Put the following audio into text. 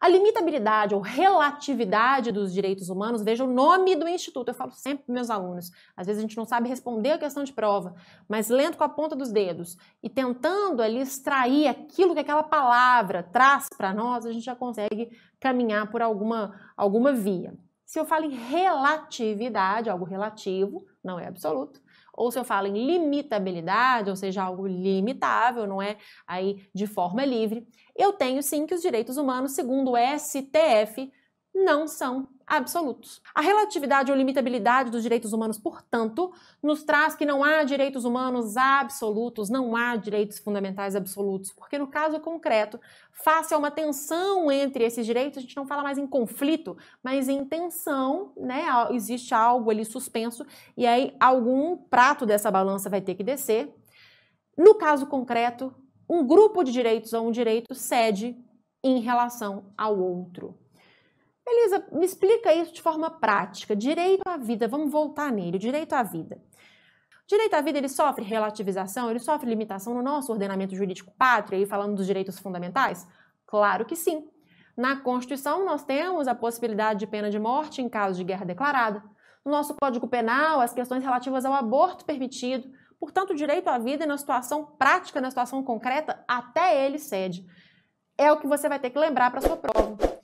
A limitabilidade ou relatividade dos direitos humanos, veja o nome do instituto. Eu falo sempre para meus alunos. Às vezes a gente não sabe responder a questão de prova, mas lendo com a ponta dos dedos e tentando ali extrair aquilo que aquela palavra traz para nós, a gente já consegue caminhar por alguma, alguma via. Se eu falo em relatividade, algo relativo, não é absoluto, ou se eu falo em limitabilidade, ou seja, algo limitável, não é aí de forma livre, eu tenho sim que os direitos humanos, segundo o STF, não são absolutos. A relatividade ou limitabilidade dos direitos humanos, portanto, nos traz que não há direitos humanos absolutos, não há direitos fundamentais absolutos, porque no caso concreto, face a uma tensão entre esses direitos, a gente não fala mais em conflito, mas em tensão, né? Existe algo ali suspenso e aí algum prato dessa balança vai ter que descer. No caso concreto, um grupo de direitos ou um direito cede em relação ao outro me explica isso de forma prática. Direito à vida, vamos voltar nele, direito à vida. Direito à vida, ele sofre relativização, ele sofre limitação no nosso ordenamento jurídico pátrio, aí falando dos direitos fundamentais? Claro que sim. Na Constituição, nós temos a possibilidade de pena de morte em caso de guerra declarada. No nosso Código Penal, as questões relativas ao aborto permitido. Portanto, o direito à vida, na situação prática, na situação concreta, até ele cede. É o que você vai ter que lembrar para sua prova.